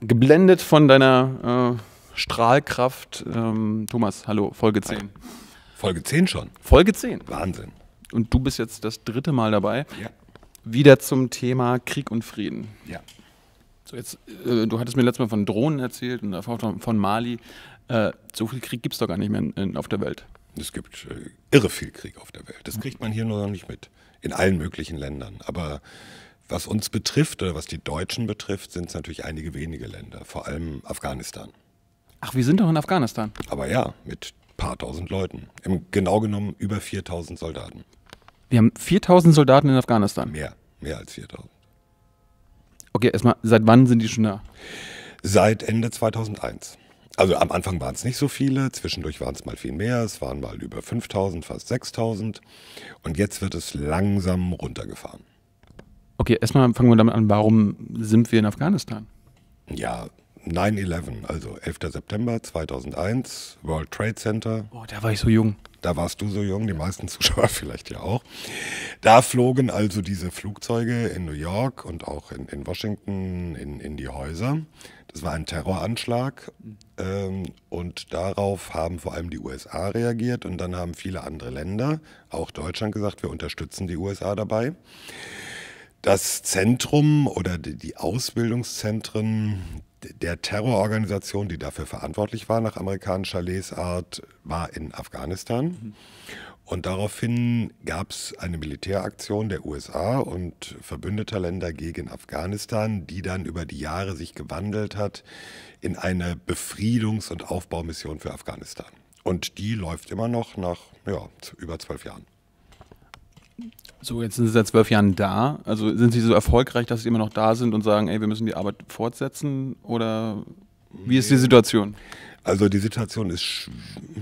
geblendet von deiner äh, Strahlkraft. Ähm, Thomas, hallo, Folge 10. Folge 10 schon? Folge 10. Wahnsinn. Und du bist jetzt das dritte Mal dabei. Ja. Wieder zum Thema Krieg und Frieden. Ja. So jetzt, äh, du hattest mir letztes Mal von Drohnen erzählt und von Mali. Äh, so viel Krieg gibt es doch gar nicht mehr in, in, auf der Welt. Es gibt äh, irre viel Krieg auf der Welt. Das kriegt man hier nur noch nicht mit. In allen möglichen Ländern. Aber was uns betrifft oder was die Deutschen betrifft, sind es natürlich einige wenige Länder, vor allem Afghanistan. Ach, wir sind doch in Afghanistan. Aber ja, mit paar tausend Leuten. Im, genau genommen über 4000 Soldaten. Wir haben 4000 Soldaten in Afghanistan. Mehr, mehr als 4000. Okay, erstmal, seit wann sind die schon da? Seit Ende 2001. Also am Anfang waren es nicht so viele, zwischendurch waren es mal viel mehr, es waren mal über 5000, fast 6000 und jetzt wird es langsam runtergefahren. Okay, erstmal fangen wir damit an, warum sind wir in Afghanistan? Ja, 9-11, also 11. September 2001, World Trade Center. Boah, da war ich so jung. Da warst du so jung, die meisten Zuschauer vielleicht ja auch. Da flogen also diese Flugzeuge in New York und auch in, in Washington in, in die Häuser. Das war ein Terroranschlag ähm, und darauf haben vor allem die USA reagiert und dann haben viele andere Länder, auch Deutschland, gesagt, wir unterstützen die USA dabei das Zentrum oder die Ausbildungszentren der Terrororganisation, die dafür verantwortlich war nach amerikanischer Lesart, war in Afghanistan. Und daraufhin gab es eine Militäraktion der USA und verbündeter Länder gegen Afghanistan, die dann über die Jahre sich gewandelt hat in eine Befriedungs- und Aufbaumission für Afghanistan. Und die läuft immer noch nach ja, über zwölf Jahren. So, jetzt sind Sie seit zwölf Jahren da. Also sind Sie so erfolgreich, dass Sie immer noch da sind und sagen, ey, wir müssen die Arbeit fortsetzen? Oder wie ist die Situation? Also die Situation ist sch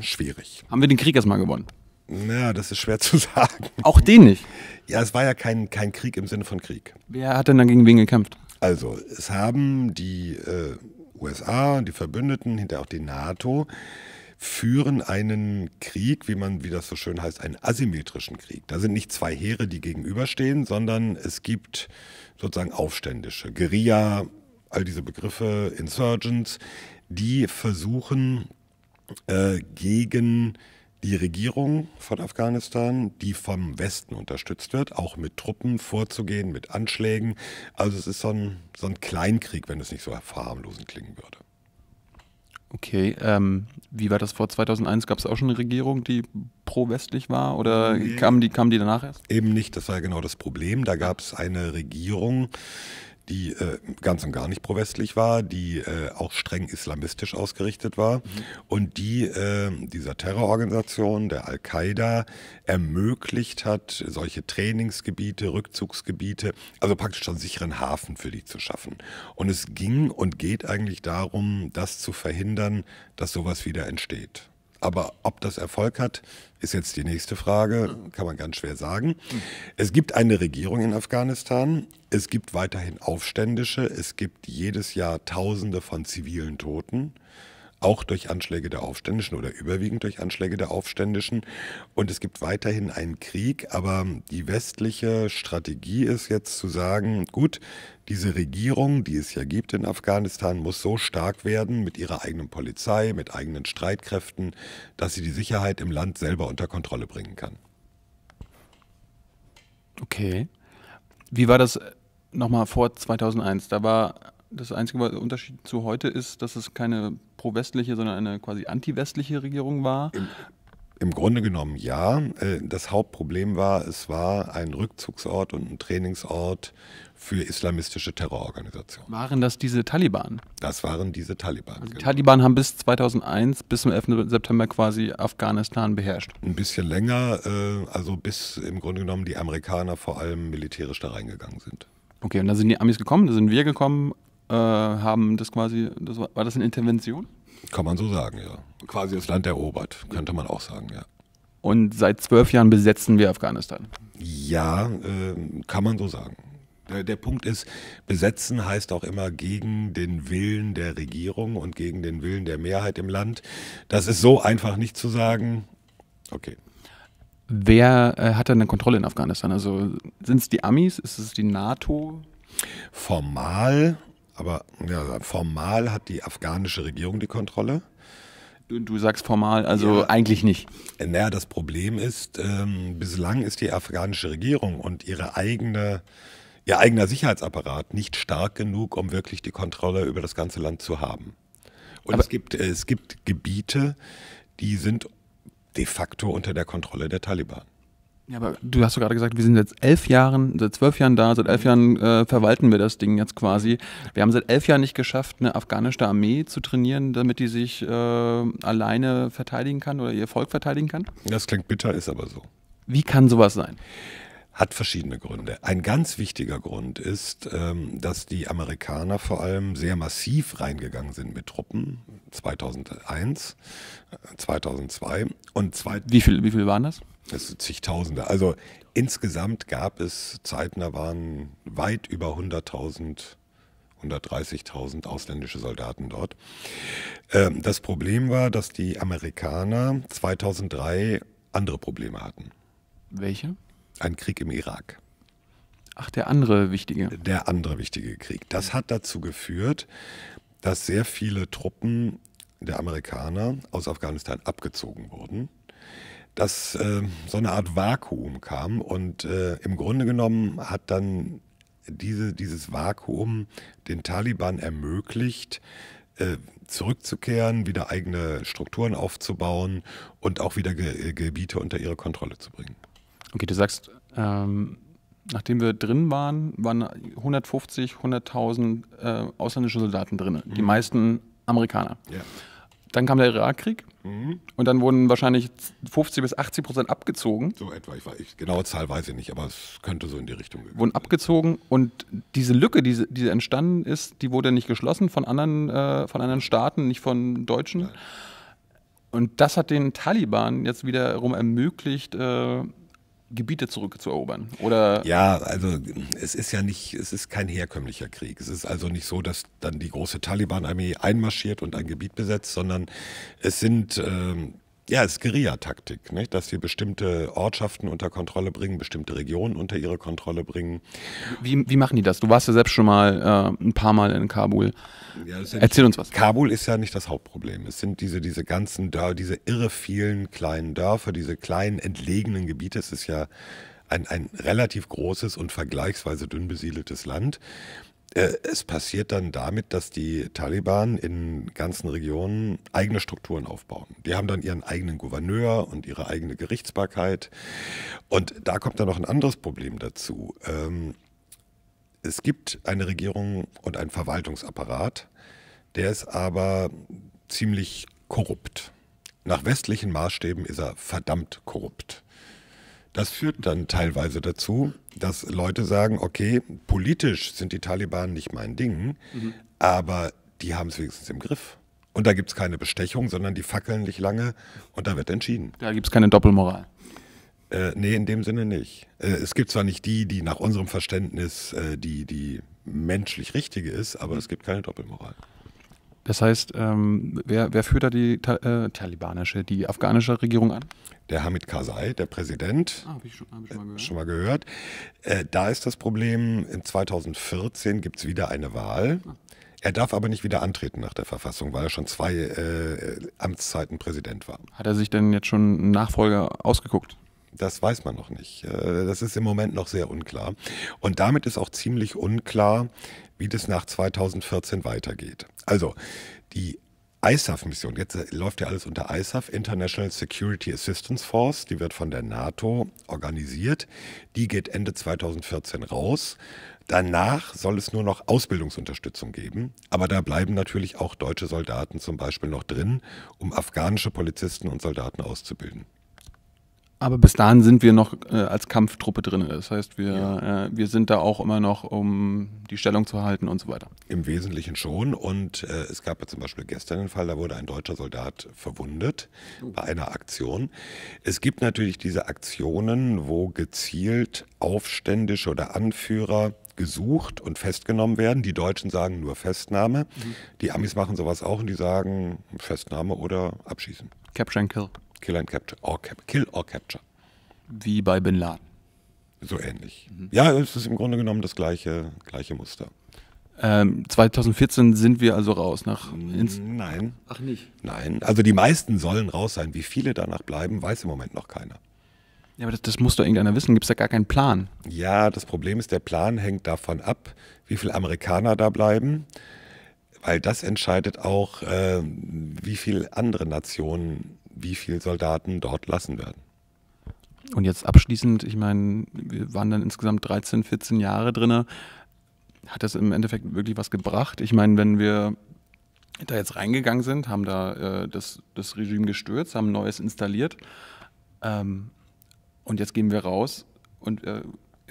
schwierig. Haben wir den Krieg erstmal gewonnen? Na, das ist schwer zu sagen. Auch den nicht? Ja, es war ja kein, kein Krieg im Sinne von Krieg. Wer hat denn dann gegen wen gekämpft? Also, es haben die äh, USA, die Verbündeten, hinterher auch die NATO, führen einen Krieg, wie man, wie das so schön heißt, einen asymmetrischen Krieg. Da sind nicht zwei Heere, die gegenüberstehen, sondern es gibt sozusagen Aufständische, Guerilla, all diese Begriffe, Insurgents, die versuchen äh, gegen die Regierung von Afghanistan, die vom Westen unterstützt wird, auch mit Truppen vorzugehen, mit Anschlägen. Also es ist so ein, so ein Kleinkrieg, wenn es nicht so verharmlosend klingen würde. Okay, ähm, wie war das vor 2001? Gab es auch schon eine Regierung, die pro-westlich war oder nee. kamen, die, kamen die danach erst? Eben nicht, das war ja genau das Problem. Da gab es eine Regierung, die äh, ganz und gar nicht pro-westlich war, die äh, auch streng islamistisch ausgerichtet war mhm. und die äh, dieser Terrororganisation, der Al-Qaida, ermöglicht hat, solche Trainingsgebiete, Rückzugsgebiete, also praktisch einen sicheren Hafen für die zu schaffen. Und es ging und geht eigentlich darum, das zu verhindern, dass sowas wieder entsteht. Aber ob das Erfolg hat, ist jetzt die nächste Frage, kann man ganz schwer sagen. Es gibt eine Regierung in Afghanistan, es gibt weiterhin Aufständische, es gibt jedes Jahr Tausende von zivilen Toten auch durch Anschläge der Aufständischen oder überwiegend durch Anschläge der Aufständischen. Und es gibt weiterhin einen Krieg, aber die westliche Strategie ist jetzt zu sagen, gut, diese Regierung, die es ja gibt in Afghanistan, muss so stark werden mit ihrer eigenen Polizei, mit eigenen Streitkräften, dass sie die Sicherheit im Land selber unter Kontrolle bringen kann. Okay. Wie war das nochmal vor 2001? Da war das einzige Unterschied zu heute ist, dass es keine pro-westliche, sondern eine quasi anti-westliche Regierung war. Im, Im, Grunde genommen ja. Äh, das Hauptproblem war, es war ein Rückzugsort und ein Trainingsort für islamistische Terrororganisationen. Waren das diese Taliban? Das waren diese Taliban. Also die genau. Taliban haben bis 2001, bis zum 11. September quasi Afghanistan beherrscht. Ein bisschen länger, äh, also bis im Grunde genommen die Amerikaner vor allem militärisch da reingegangen sind. Okay, und da sind die Amis gekommen, da sind wir gekommen, äh, haben das quasi, das war, war das eine Intervention? Kann man so sagen, ja. Quasi das Land erobert, könnte man auch sagen, ja. Und seit zwölf Jahren besetzen wir Afghanistan. Ja, äh, kann man so sagen. Der, der, Punkt ist, besetzen heißt auch immer gegen den Willen der Regierung und gegen den Willen der Mehrheit im Land. Das ist so einfach nicht zu sagen. Okay. Wer äh, hat denn eine Kontrolle in Afghanistan? Also sind es die Amis? Ist es die NATO? Formal aber ja, formal hat die afghanische Regierung die Kontrolle. Du, du sagst formal, also ja. eigentlich nicht. Naja, das Problem ist, ähm, bislang ist die afghanische Regierung und ihre eigene, ihr eigener Sicherheitsapparat nicht stark genug, um wirklich die Kontrolle über das ganze Land zu haben. Und es gibt, äh, es gibt Gebiete, die sind de facto unter der Kontrolle der Taliban. Ja, aber du hast doch gerade gesagt, wir sind seit elf Jahren, seit zwölf Jahren da, seit elf mhm. Jahren äh, verwalten wir das Ding jetzt quasi. Wir haben seit elf Jahren nicht geschafft, eine afghanische Armee zu trainieren, damit die sich äh, alleine verteidigen kann oder ihr Volk verteidigen kann. Das klingt bitter, ist aber so. Wie kann sowas sein? hat verschiedene Gründe. Ein ganz wichtiger Grund ist, ähm, dass die Amerikaner vor allem sehr massiv reingegangen sind mit Truppen 2001, 2002 äh, und zwei wie viel wie viel waren das? Das sind zigtausende. Also insgesamt gab es zeitnah waren weit über 100.000 130.000 ausländische Soldaten dort. Ähm, das Problem war, dass die Amerikaner 2003 andere Probleme hatten. Welche? ein Krieg im Irak. Ach, der andere wichtige. Der andere wichtige Krieg. Das hat dazu geführt, dass sehr viele Truppen der Amerikaner aus Afghanistan abgezogen wurden, dass äh, so eine Art Vakuum kam und äh, im Grunde genommen hat dann diese, dieses Vakuum den Taliban ermöglicht, äh, zurückzukehren, wieder eigene Strukturen aufzubauen und auch wieder Ge Gebiete unter ihre Kontrolle zu bringen. Okay, du sagst, ähm, nachdem wir drin waren, waren 150, 100.000 äh, ausländische Soldaten drin, mhm. die meisten Amerikaner. Ja. Dann kam der Irakkrieg mhm. und dann wurden wahrscheinlich 50 bis 80 Prozent abgezogen. So etwa, ich weiß, ich, genaue Zahl weiß ich nicht, aber es könnte so in die Richtung gehen. Wurden abgezogen und diese Lücke, die, die entstanden ist, die wurde nicht geschlossen von anderen, äh, von anderen Staaten, nicht von Deutschen. Nein. Und das hat den Taliban jetzt wiederum ermöglicht, äh, Gebiete zurückzuerobern? Oder ja, also es ist ja nicht, es ist kein herkömmlicher Krieg. Es ist also nicht so, dass dann die große Taliban-Armee einmarschiert und ein Gebiet besetzt, sondern es sind ähm, ja, es ist Guerillataktik, ne? dass sie bestimmte Ortschaften unter Kontrolle bringen, bestimmte Regionen unter ihre Kontrolle bringen. Wie, wie machen die das? Du warst ja selbst schon mal äh, ein paar Mal in Kabul. Ja, ja Erzähl nicht, uns was. Kabul ist ja nicht das Hauptproblem. Es sind diese, diese ganzen Dörfer, diese irre vielen kleinen Dörfer, diese kleinen entlegenen Gebiete. Es ist ja ein, ein relativ großes und vergleichsweise dünn besiedeltes Land. Äh, es passiert dann damit, dass die Taliban in ganzen Regionen eigene Strukturen aufbauen. Die haben dann ihren eigenen Gouverneur und ihre eigene Gerichtsbarkeit. Und da kommt dann noch ein anderes Problem dazu. Ähm, es gibt eine Regierung und einen Verwaltungsapparat, der ist aber ziemlich korrupt. Nach westlichen Maßstäben ist er verdammt korrupt. Das führt dann teilweise dazu, dass Leute sagen, okay, politisch sind die Taliban nicht mein Ding, mhm. aber die haben es wenigstens im Griff. Und da gibt es keine Bestechung, sondern die fackeln nicht lange und da wird entschieden. Da gibt es keine Doppelmoral. Äh, nee, in dem Sinne nicht. Äh, es gibt zwar nicht die, die nach unserem Verständnis äh, die, die menschlich richtige ist, aber es gibt keine Doppelmoral. Das heißt, ähm, wer, wer, führt da die äh, talibanische, die afghanische Regierung an? Der Hamid Karzai, der Präsident. Ah, habe ich, schon, hab ich schon, äh, mal gehört. schon mal gehört. Äh, da ist das Problem, in 2014 gibt es wieder eine Wahl. Ah. Er darf aber nicht wieder antreten nach der Verfassung, weil er schon zwei äh, Amtszeiten Präsident war. Hat er sich denn jetzt schon einen Nachfolger ausgeguckt? Das weiß man noch nicht. Äh, das ist im Moment noch sehr unklar. Und damit ist auch ziemlich unklar, wie das nach 2014 weitergeht. Also die ISAF-Mission, jetzt äh, läuft ja alles unter ISAF, International Security Assistance Force, die wird von der NATO organisiert. Die geht Ende 2014 raus. Danach soll es nur noch Ausbildungsunterstützung geben, aber da bleiben natürlich auch deutsche Soldaten zum Beispiel noch drin, um afghanische Polizisten und Soldaten auszubilden. Aber bis dahin sind wir noch äh, als Kampftruppe drin. Das heißt, wir, ja. äh, wir sind da auch immer noch, um die Stellung zu halten und so weiter. Im Wesentlichen schon. Und äh, es gab ja zum Beispiel gestern den Fall, da wurde ein deutscher Soldat verwundet bei einer Aktion. Es gibt natürlich diese Aktionen, wo gezielt Aufständische oder Anführer gesucht und festgenommen werden. Die Deutschen sagen nur Festnahme. Mhm. Die Amis machen sowas auch und die sagen Festnahme oder abschießen. Capture and Kill. Kill and Capture. Or cap kill or Capture. Wie bei Bin Laden. So ähnlich. Mhm. Ja, es ist im Grunde genommen das gleiche, gleiche Muster. Ähm, 2014 sind wir also raus nach ins Nein. Ach nicht. Nein. Also die meisten sollen raus sein. Wie viele danach bleiben, weiß im Moment noch keiner. Ja, aber das, das muss doch irgendeiner wissen. Gibt es da gar keinen Plan? Ja, das Problem ist, der Plan hängt davon ab, wie viele Amerikaner da bleiben. Weil das entscheidet auch, äh, wie viele andere Nationen wie viele Soldaten dort lassen werden. Und jetzt abschließend, ich meine, wir waren dann insgesamt 13, 14 Jahre drin. Hat das im Endeffekt wirklich was gebracht? Ich meine, wenn wir da jetzt reingegangen sind, haben da äh, das, das Regime gestürzt, haben Neues installiert ähm, und jetzt gehen wir raus und äh,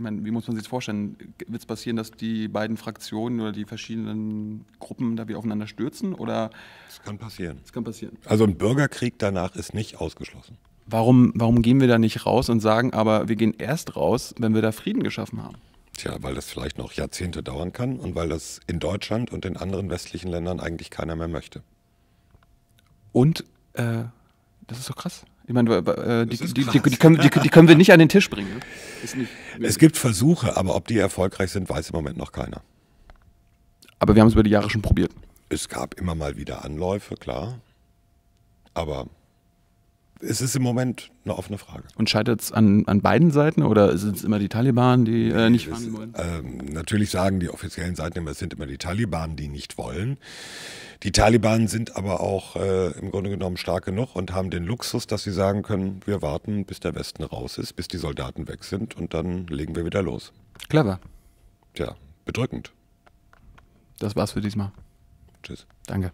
ich meine, wie muss man sich das vorstellen? Wird es passieren, dass die beiden Fraktionen oder die verschiedenen Gruppen da wie aufeinander stürzen? Oder? Das kann passieren. Das kann passieren. Also ein Bürgerkrieg danach ist nicht ausgeschlossen. Warum, warum gehen wir da nicht raus und sagen, aber wir gehen erst raus, wenn wir da Frieden geschaffen haben? Tja, weil das vielleicht noch Jahrzehnte dauern kann und weil das in Deutschland und in anderen westlichen Ländern eigentlich keiner mehr möchte. Und äh, das ist doch krass. Ich meine, äh, die, die, die, können, die, können, wir nicht an den Tisch bringen. Ne? es gibt Versuche, aber ob die erfolgreich sind, weiß im Moment noch keiner. Aber wir haben es über die Jahre schon probiert. Es gab immer mal wieder Anläufe, klar. Aber es ist im Moment eine offene Frage. Und scheitert es an, an beiden Seiten oder sind es immer die Taliban, die äh, nicht fahren wollen? Ähm, natürlich sagen die offiziellen Seiten immer, es sind immer die Taliban, die nicht wollen. Die Taliban sind aber auch äh, im Grunde genommen stark genug und haben den Luxus, dass sie sagen können, wir warten, bis der Westen raus ist, bis die Soldaten weg sind und dann legen wir wieder los. Clever. Tja, bedrückend. Das war's für diesmal. Tschüss. Danke.